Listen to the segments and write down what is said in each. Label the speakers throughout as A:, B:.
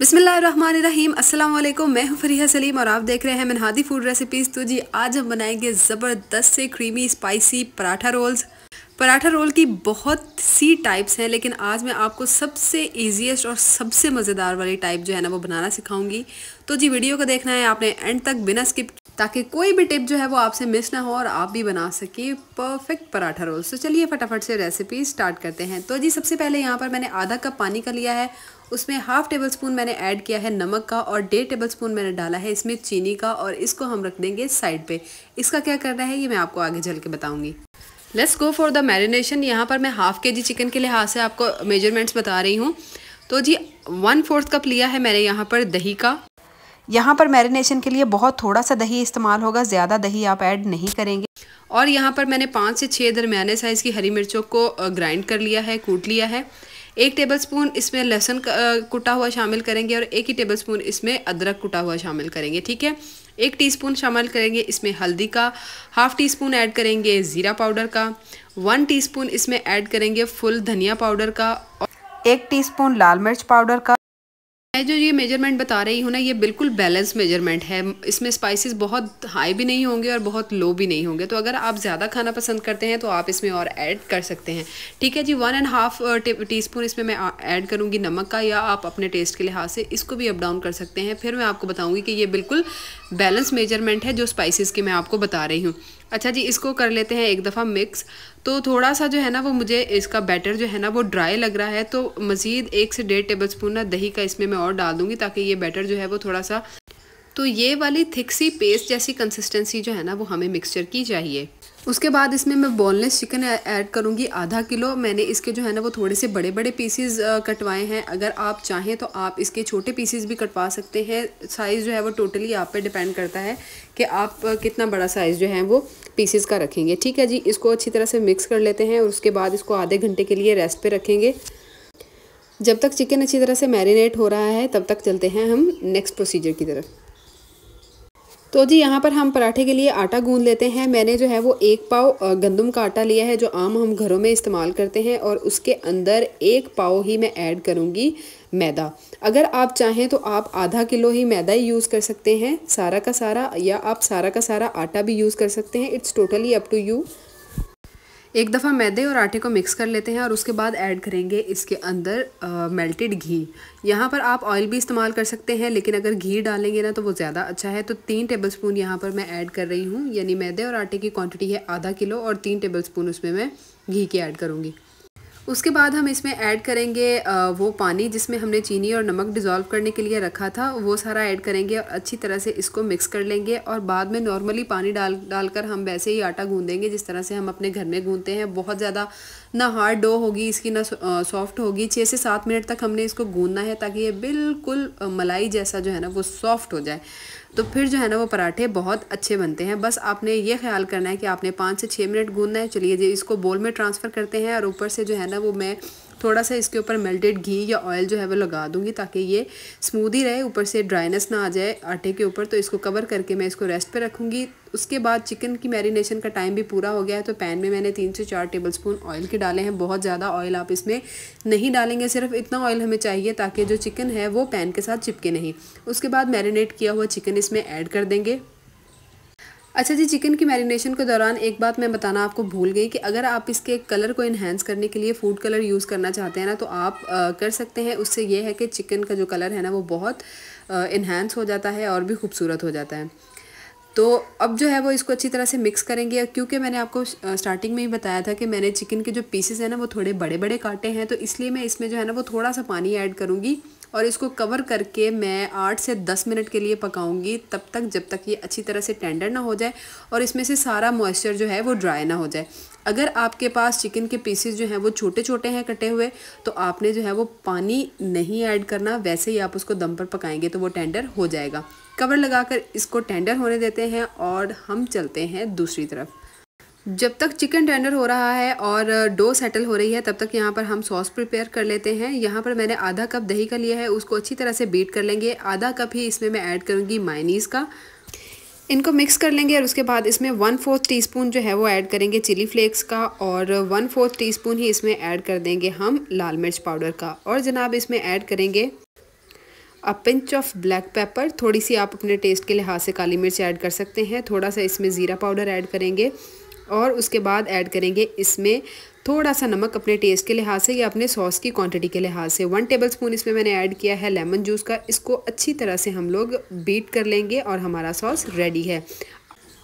A: बिसमीम अल्लाम मैं हूं फरीहा सलीम और आप देख रहे हैं मनहादी फूड रेसिपीज़ तो जी आज हम बनाएंगे ज़बरदस्त से creamy spicy paratha rolls paratha roll की बहुत सी टाइप्स हैं लेकिन आज मैं आपको सबसे ईजीएस्ट और सबसे मज़ेदार वाली टाइप जो है ना वो बनाना सिखाऊंगी तो जी वीडियो को देखना है आपने एंड तक बिना स्किप ताकि कोई भी टिप जो है वो आपसे मिस ना हो और आप भी बना सकें परफेक्ट पराठा रोल तो चलिए फटाफट से रेसिपी स्टार्ट करते हैं तो जी सबसे पहले यहाँ पर मैंने आधा कप पानी का लिया है उसमें हाफ़ टेबल स्पून मैंने ऐड किया है नमक का और डेढ़ टेबल स्पून मैंने डाला है इसमें चीनी का और इसको हम रख देंगे साइड पे इसका क्या करना है ये मैं आपको आगे चल के बताऊंगी let's go for the marination यहाँ पर मैं हाफ़ के जी चिकन के लिहाज से आपको मेजरमेंट्स बता रही हूँ तो जी वन फोर्थ कप लिया है मैंने यहाँ पर दही का यहाँ पर मैरिनेशन के लिए बहुत थोड़ा सा दही इस्तेमाल होगा ज़्यादा दही आप ऐड नहीं करेंगे और यहाँ पर मैंने पाँच से छः दरमियाने साइज़ की हरी मिर्चों को ग्राइंड कर लिया है कूट लिया है एक टेबलस्पून इसमें लहसुन कुटा हुआ शामिल करेंगे और एक ही टेबलस्पून इसमें अदरक कुटा हुआ शामिल करेंगे ठीक है एक टीस्पून शामिल करेंगे इसमें हल्दी का हाफ़ टी स्पून ऐड करेंगे ज़ीरा पाउडर का वन स्पून इसमें ऐड करेंगे फुल धनिया पाउडर का और एक स्पून लाल मिर्च पाउडर का मैं जो ये मेजरमेंट बता रही हूँ ना ये बिल्कुल बैलेंस मेजरमेंट है इसमें स्पाइसेस बहुत हाई भी नहीं होंगे और बहुत लो भी नहीं होंगे तो अगर आप ज़्यादा खाना पसंद करते हैं तो आप इसमें और ऐड कर सकते हैं ठीक है जी one and half teaspoon इसमें मैं ऐड करूँगी नमक का या आप अपने टेस्ट के लिहाज से इसको भी अप डाउन कर सकते हैं फिर मैं आपको बताऊँगी कि ये बिल्कुल बैलेंस मेजरमेंट है जो स्पाइसिस की मैं आपको बता रही हूँ अच्छा जी इसको कर लेते हैं एक दफ़ा मिक्स तो थोड़ा सा जो है ना वो मुझे इसका बैटर जो है ना वो ड्राई लग रहा है तो मज़ीद एक से डेढ़ टेबल स्पून ना दही का इसमें मैं और डाल दूँगी ताकि ये बैटर जो है वो थोड़ा सा तो ये वाली थिक्सी पेस्ट जैसी कंसिस्टेंसी जो है ना वो हमें मिक्सचर की चाहिए उसके बाद इसमें मैं बोनलेस चिकन ऐड करूँगी आधा किलो मैंने इसके जो है ना वो थोड़े से बड़े बड़े पीसीज कटवाए हैं अगर आप चाहें तो आप इसके छोटे पीसीज भी कटवा सकते हैं साइज़ जो है वो टोटली आप पे डिपेंड करता है कि आप कितना बड़ा साइज़ जो है वो पीसीज का रखेंगे ठीक है जी इसको अच्छी तरह से मिक्स कर लेते हैं और उसके बाद इसको आधे घंटे के लिए रेस्ट पर रखेंगे जब तक चिकन अच्छी तरह से मैरिनेट हो रहा है तब तक चलते हैं हम नेक्स्ट प्रोसीजर की तरफ तो जी यहाँ पर हम पराठे के लिए आटा गूंद लेते हैं मैंने जो है वो एक पाव गंदम का आटा लिया है जो आम हम घरों में इस्तेमाल करते हैं और उसके अंदर एक पाव ही मैं ऐड करूँगी मैदा अगर आप चाहें तो आप आधा किलो ही मैदा ही यूज़ कर सकते हैं सारा का सारा या आप सारा का सारा आटा भी यूज़ कर सकते हैं it's totally up to you एक दफ़ा मैदे और आटे को मिक्स कर लेते हैं और उसके बाद ऐड करेंगे इसके अंदर मेल्टेड घी यहाँ पर आप ऑयल भी इस्तेमाल कर सकते हैं लेकिन अगर घी डालेंगे ना तो वो ज़्यादा अच्छा है तो तीन टेबल स्पून यहाँ पर मैं ऐड कर रही हूँ यानी मैदे और आटे की क्वांटिटी है आधा किलो और तीन टेबल स्पून उसमें मैं घी की ऐड करूँगी उसके बाद हम इसमें ऐड करेंगे वो पानी जिसमें हमने चीनी और नमक डिज़ोल्व करने के लिए रखा था वो सारा ऐड करेंगे और अच्छी तरह से इसको मिक्स कर लेंगे और बाद में नॉर्मली पानी डाल डालकर हम वैसे ही आटा गूंदेंगे जिस तरह से हम अपने घर में गूंदते हैं बहुत ज़्यादा ना हार्ड डो होगी इसकी ना सॉफ्ट होगी छः से सात मिनट तक हमने इसको गूंदना है ताकि ये बिल्कुल मलाई जैसा जो है ना वो सॉफ्ट हो जाए तो फिर जो है ना वो पराठे बहुत अच्छे बनते हैं बस आपने ये ख्याल करना है कि आपने पाँच से छः मिनट गूंदना है चलिए जी इसको बोल में ट्रांसफ़र करते हैं और ऊपर से जो है ना ना वो मैं थोड़ा सा इसके ऊपर मेल्टेड घी या ऑयल जो है वो लगा दूंगी ताकि ये स्मूद ही रहे ऊपर से ड्राइनेस ना आ जाए आटे के ऊपर तो इसको कवर करके मैं इसको रेस्ट पे रखूंगी उसके बाद चिकन की मैरिनेशन का टाइम भी पूरा हो गया है तो पैन में मैंने तीन से चार टेबल स्पून ऑयल के डाले हैं बहुत ज़्यादा ऑयल आप इसमें नहीं डालेंगे सिर्फ इतना ऑयल हमें चाहिए ताकि जो चिकन है वो पैन के साथ चिपके नहीं उसके बाद मैरिनेट किया हुआ चिकन इसमें ऐड कर देंगे अच्छा जी चिकन की मैरिनेशन के दौरान एक बात मैं बताना आपको भूल गई कि अगर आप इसके कलर को इन्हेंस करने के लिए फूड कलर यूज़ करना चाहते हैं ना तो आप आ, कर सकते हैं उससे यह है कि चिकन का जो कलर है ना वो बहुत इन्हेंस हो जाता है और भी खूबसूरत हो जाता है तो अब जो है वो इसको अच्छी तरह से मिक्स करेंगे क्योंकि मैंने आपको स्टार्टिंग में ही बताया था कि मैंने चिकन के जो पीसेस हैं ना वो थोड़े बड़े बड़े काटे हैं तो इसलिए मैं इसमें जो है ना वो थोड़ा सा पानी ऐड करूँगी और इसको कवर करके मैं आठ से दस मिनट के लिए पकाऊंगी तब तक जब तक ये अच्छी तरह से टेंडर ना हो जाए और इसमें से सारा मॉइस्चर जो है वो ड्राई ना हो जाए अगर आपके पास चिकन के पीसेस जो हैं वो छोटे छोटे हैं कटे हुए तो आपने जो है वो पानी नहीं ऐड करना वैसे ही आप उसको दम पर पकाएंगे तो वो टेंडर हो जाएगा कवर लगाकर इसको टेंडर होने देते हैं और हम चलते हैं दूसरी तरफ जब तक चिकन टेंडर हो रहा है और डो सेटल हो रही है तब तक यहाँ पर हम सॉस प्रिपेयर कर लेते हैं यहाँ पर मैंने आधा कप दही का लिया है उसको अच्छी तरह से बीट कर लेंगे आधा कप ही इसमें मैं ऐड करूँगी मायनीज़ का इनको मिक्स कर लेंगे और उसके बाद इसमें वन फोर्थ टीस्पून जो है वो ऐड करेंगे चिली फ्लेक्स का और वन फोर्थ टीस्पून ही इसमें ऐड कर देंगे हम लाल मिर्च पाउडर का और जनाब इसमें ऐड करेंगे a pinch of black pepper थोड़ी सी आप अपने टेस्ट के लिहाज से काली मिर्च ऐड कर सकते हैं थोड़ा सा इसमें ज़ीरा पाउडर ऐड करेंगे और उसके बाद ऐड करेंगे इसमें थोड़ा सा नमक अपने टेस्ट के लिहाज से या अपने सॉस की क्वांटिटी के लिहाज से वन टेबल स्पून इसमें मैंने ऐड किया है लेमन जूस का इसको अच्छी तरह से हम लोग बीट कर लेंगे और हमारा सॉस रेडी है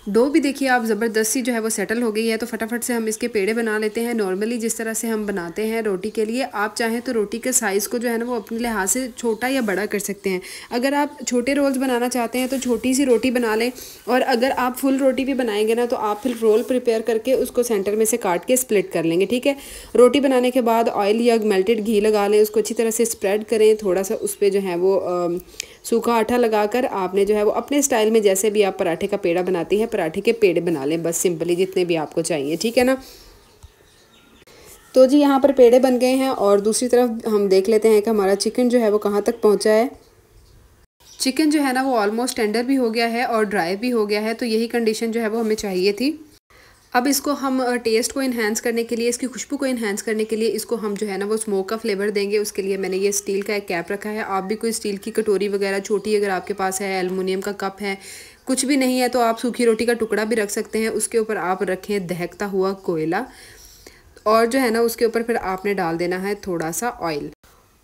A: डो भी देखिए आप ज़बरदस्ती जो है वो सेटल हो गई है तो फटाफट से हम इसके पेड़े बना लेते हैं नॉर्मली जिस तरह से हम बनाते हैं रोटी के लिए आप चाहें तो रोटी के साइज़ को जो है ना वो अपने लिहाज से छोटा या बड़ा कर सकते हैं अगर आप छोटे रोल्स बनाना चाहते हैं तो छोटी सी रोटी बना लें और अगर आप फुल रोटी भी बनाएंगे ना तो आप फिर रोल प्रिपेयर करके उसको सेंटर में से काट के स्प्लिट कर लेंगे ठीक है रोटी बनाने के बाद ऑयल या मेल्टेड घी लगा लें उसको अच्छी तरह से स्प्रेड करें थोड़ा सा उस पर जो है वो आ, सूखा आटा लगाकर आपने जो है वो अपने स्टाइल में जैसे भी आप पराठे का पेड़ा बनाती हैं पराठे के पेड़ बना लें बस सिंपली जितने भी आपको चाहिए ठीक है ना तो जी यहाँ पर पेड़े बन गए हैं और दूसरी तरफ हम देख लेते हैं कि हमारा चिकन जो है वो कहाँ तक पहुँचा है चिकन जो है ना वो ऑलमोस्ट टेंडर भी हो गया है और ड्राई भी हो गया है तो यही कंडीशन जो है वो हमें चाहिए थी अब इसको हम टेस्ट को इन्हेंस करने के लिए इसकी खुशबू को इन्हेंस करने के लिए इसको हम जो है ना वो स्मोक का फ्लेवर देंगे उसके लिए मैंने ये स्टील का एक कैप रखा है आप भी कोई स्टील की कटोरी वगैरह छोटी अगर आपके पास है एलमिनियम का कप है कुछ भी नहीं है तो आप सूखी रोटी का टुकड़ा भी रख सकते हैं उसके ऊपर आप रखें दहकता हुआ कोयला और जो है ना उसके ऊपर फिर आपने डाल देना है थोड़ा सा ऑयल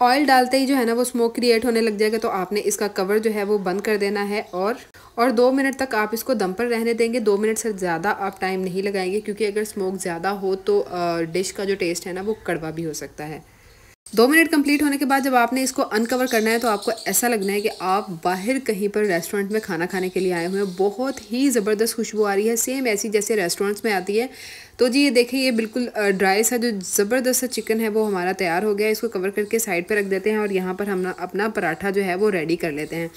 A: ऑयल डालते ही जो है ना वो स्मोक क्रिएट होने लग जाएगा तो आपने इसका कवर जो है वो बंद कर देना है और और दो मिनट तक आप इसको दम पर रहने देंगे दो मिनट से ज़्यादा आप टाइम नहीं लगाएंगे क्योंकि अगर स्मोक ज़्यादा हो तो डिश का जो टेस्ट है ना वो कड़वा भी हो सकता है दो मिनट कंप्लीट होने के बाद जब आपने इसको अनकवर करना है तो आपको ऐसा लगना है कि आप बाहर कहीं पर रेस्टोरेंट में खाना खाने के लिए आए हुए हैं बहुत ही ज़बरदस्त खुशबू आ रही है सेम ऐसी जैसे रेस्टोरेंट्स में आती है तो जी ये देखिए ये बिल्कुल ड्राई सा जो ज़बरदस्त सा चिकन है वो हमारा तैयार हो गया इसको कवर करके साइड पर रख देते हैं और यहाँ पर हम अपना पराठा जो है वो रेडी कर लेते हैं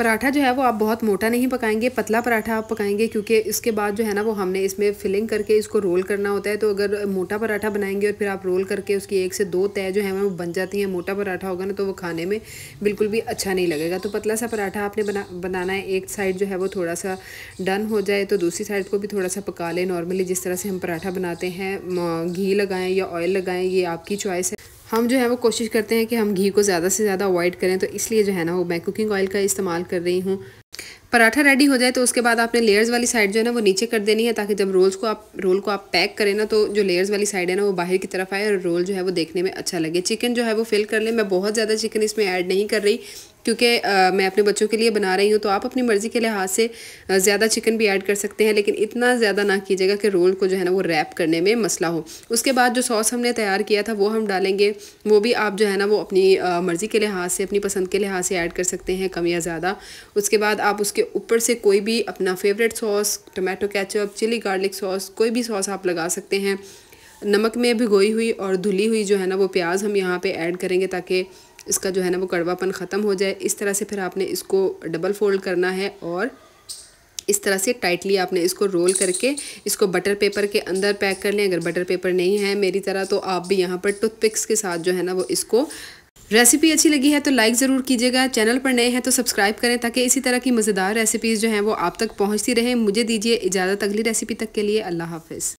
A: पराठा जो है वो आप बहुत मोटा नहीं पकाएंगे पतला पराठा आप पकाएंगे क्योंकि इसके बाद जो है ना वो हमने इसमें फिलिंग करके इसको रोल करना होता है तो अगर मोटा पराठा बनाएंगे और फिर आप रोल करके उसकी एक से दो तय जो है वो बन जाती हैं मोटा पराठा होगा ना तो वो खाने में बिल्कुल भी अच्छा नहीं लगेगा तो पतला सा पराठा आपने बना बनाना है एक साइड जो है वो थोड़ा सा डन हो जाए तो दूसरी साइड को भी थोड़ा सा पका लें नॉर्मली जिस तरह से हम पराठा बनाते हैं घी लगाएँ या ऑयल लगाएं ये आपकी चॉइस है हम जो है वो कोशिश करते हैं कि हम घी को ज़्यादा से ज़्यादा अवॉइड करें तो इसलिए जो है ना वो मैं कुकिंग ऑयल का इस्तेमाल कर रही हूँ पराठा रेडी हो जाए तो उसके बाद आपने लेयर्स वाली साइड जो है ना वो नीचे कर देनी है ताकि जब रोल्स को आप रोल को आप पैक करें ना तो जो लेयर्स वाली साइड है ना वो बाहर की तरफ आए और रोल जो है वो देखने में अच्छा लगे चिकन जो है वो फिल कर लें मैं बहुत ज़्यादा चिकन इसमें ऐड नहीं कर रही क्योंकि मैं अपने बच्चों के लिए बना रही हूँ तो आप अपनी मर्ज़ी के लिहाज से ज़्यादा चिकन भी ऐड कर सकते हैं लेकिन इतना ज़्यादा ना कीजिएगा कि रोल को जो है ना वो रैप करने में मसला हो उसके बाद जो सॉस हमने तैयार किया था वो हम डालेंगे वो भी आप जो है ना वो अपनी मर्ज़ी के लिहाज से अपनी पसंद के लिहाज से ऐड कर सकते हैं कम या ज़्यादा उसके बाद आप उसके ऊपर से कोई भी अपना favourite sauce tomato ketchup chilli garlic sauce कोई भी सॉस आप लगा सकते हैं नमक में भिगोई हुई और धुली हुई जो है ना वो प्याज हम यहाँ पर ऐड करेंगे ताकि इसका जो है ना वो कड़वापन ख़त्म हो जाए इस तरह से फिर आपने इसको डबल फोल्ड करना है और इस तरह से टाइटली आपने इसको रोल करके इसको बटर पेपर के अंदर पैक कर लें अगर बटर पेपर नहीं है मेरी तरह तो आप भी यहाँ पर टूथपिक्स के साथ जो है ना वो इसको रेसिपी अच्छी लगी है तो लाइक ज़रूर कीजिएगा चैनल पर नए हैं तो सब्सक्राइब करें ताकि इसी तरह की मज़ेदार रेसिपीज़ जो हैं वो आप तक पहुँचती रहें मुझे दीजिए इजाज़त अगली रेसिपी तक के लिए अल्लाह हाफिज़